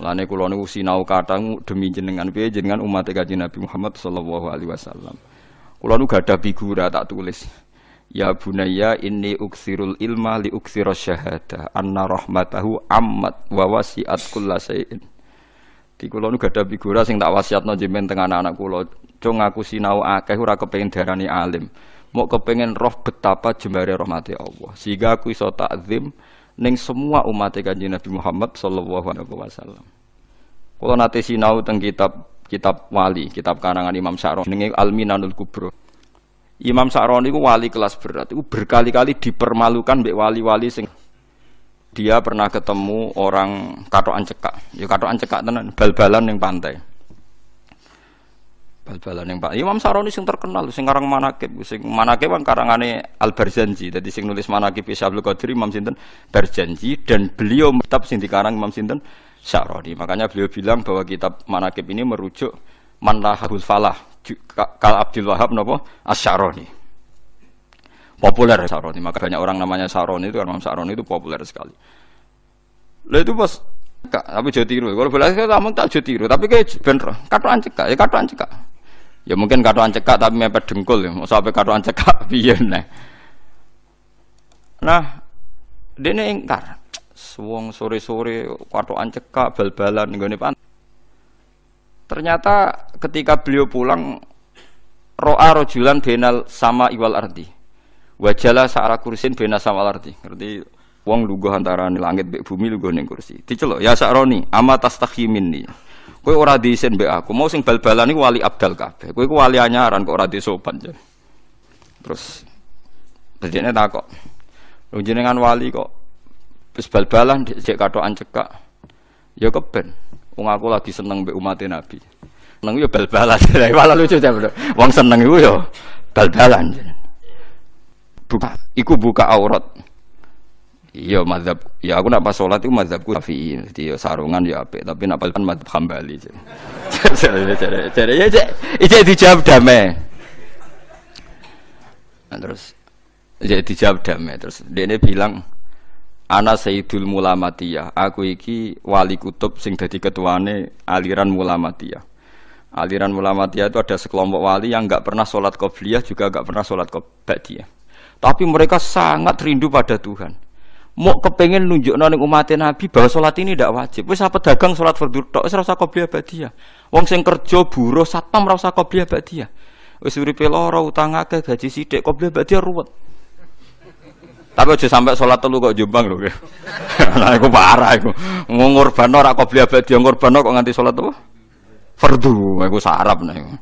Lane kula niku sinau kathah demi jenengan piye jenengan umat Kanjeng Nabi Muhammad sallallahu alaihi wasallam. Kula niku gadah bigura tak tulis. Ya bunaya inni uksirul ilma li uksira syahada anna rahmatahu ammat wa wasi'at sayin. Di kula niku gadah bigura sing tak wasiatno jenengan tengah anak-anak kula. Cung aku sinau akeh ora kepengin darani alim. Mau kepengen roh betapa jembare rahmati Allah. Sehingga aku iso takzim neng semua umat kanjeng Nabi Muhammad Shallallahu alaihi wasallam. Kalau nate sinau tentang kitab kitab wali, kitab karangan Imam Sa'roni neng Al-Minanul Kubro. Imam Sa'roni ini wali kelas berat, itu berkali-kali dipermalukan mbek wali-wali sing dia pernah ketemu orang katokan cekak, ya katokan cekak tenan, bal-balan neng pantai. Bal-balan yang Pak Imam Saroni sing terkenal sing karang manakib sing manakib kan karangane Al Barzanji. jadi sing nulis manakib Syabul Qadir Imam sinten Barzanji dan beliau kitab sing dikarang Imam sinten Saroni. Makanya beliau bilang bahwa kitab manakib ini merujuk Manlahul Falah Kal Abdul Wahab as Saroni Populer Saroni. makanya banyak orang namanya Saroni itu kan Imam Saroni itu populer sekali. Lah itu bos, Kak, tapi jauh tiru. Kalau boleh saya ngomong tak jauh tiru, tapi kayak bener. Kartu anjika, ya kartu anjika. Ya mungkin kartu cekak tapi mepet dengkul ya. mau sampai kartu cekak piye nah. Nah, dene ingkar. Wong sore-sore katoan cekak bal-balan nggone pan. Ternyata ketika beliau pulang ro'a rojulan benal sama iwal ardi. Wajalah sa'ara kursin benal sama ardi. Ngerti wong lugu antara langit bek bumi lugu ning kursi. Diceluk ya sakroni ama tastakhimin nih. Kowe ora diisin mbek aku. Mau sing bal-balan iku wali abdal kabeh. Kowe iku wali anyaran kok ora disopan. Terus bedene takok. Lho jenengan wali kok wis bal-balan dek katokan cekak. Ya keben. Wong aku lagi seneng mbek umat Nabi. Seneng yo bal-balan. Malah lucu ta, Bro. Wong seneng iku yo bal-balan. Buka, iku buka aurat. Iya mazhab, ya aku nak pas sholat itu mazhabku syafi'i, jadi ya sarungan ya apik, tapi nak pas mazhab hambali. Jadi ya itu dijawab damai. Nah, terus jadi dijawab damai terus dia ini bilang anak Sayyidul Mulamatiyah, aku iki wali kutub sing jadi ketuane aliran Mulamatiyah. Aliran Mulamatiyah itu ada sekelompok wali yang nggak pernah sholat qobliyah juga nggak pernah sholat ba'diyah. Tapi mereka sangat rindu pada Tuhan mau kepengen nunjuk noning umatin nabi bahwa sholat ini tidak wajib Wes apa dagang sholat fardu tok wis rasa qobliyah badiyah wong sing kerja buruh satpam rasa kopi badiyah Wes suri utang akeh gaji sithik kopi badiyah ruwet tapi aja sampai sholat telu kok jombang loh. nah aku parah iku ngorbano ora qobliyah badiyah ngorbano kok nganti sholat tuh fardu Aku sarap nih.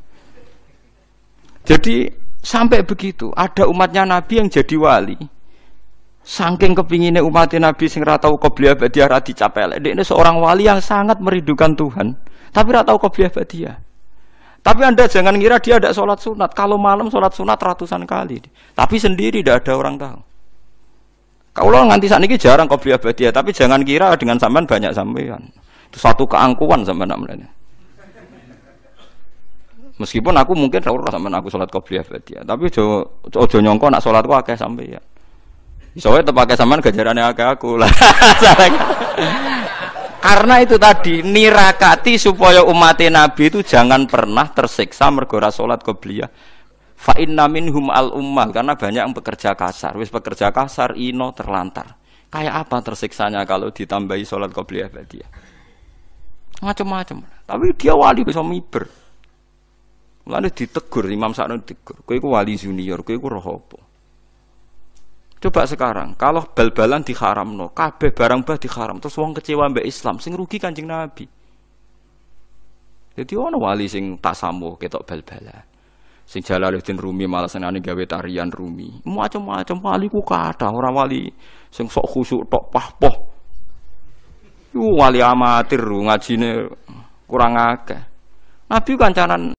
jadi sampai begitu ada umatnya nabi yang jadi wali Saking kepinginnya umat Nabi sing ratau qobliyah badiyah capel. Dia Ini seorang wali yang sangat meridukan Tuhan, tapi ratau beliau badiyah. Tapi Anda jangan kira dia ada sholat sunat. Kalau malam sholat sunat ratusan kali. Tapi sendiri tidak ada orang tahu. Kalau nganti saat ini jarang beliau badiyah, tapi jangan kira dengan sampean banyak sampean. Itu satu keangkuhan sampean namanya. Meskipun aku mungkin ora sama aku sholat beliau badiyah, tapi ojo nyongko nak sholat akeh sampean. Soalnya pakai saman gajarannya agak aku lah. Karena itu tadi nirakati supaya umat Nabi itu jangan pernah tersiksa mergora sholat beliau Fa inna minhum al ummah karena banyak yang pekerja kasar. Wis pekerja kasar ino terlantar. Kayak apa tersiksanya kalau ditambahi sholat beliau dia ya? Macam-macam. Tapi dia wali bisa miber. Lalu ditegur Imam Sa'di ditegur. Kowe iku wali junior, kowe rohopo. Coba sekarang, kalau bal-balan no kabeh barang bah diharam, terus wong kecewa mbak Islam, sing rugi kanjeng Nabi. Jadi ono wali sing tasamu ketok bal-balan. Sing Jalaluddin Rumi malah senane gawe tarian Rumi. Macam-macam wali ku ada orang wali sing sok khusuk tok pahpoh. Iku wali amatir ngajine kurang akeh. Nabi kancanan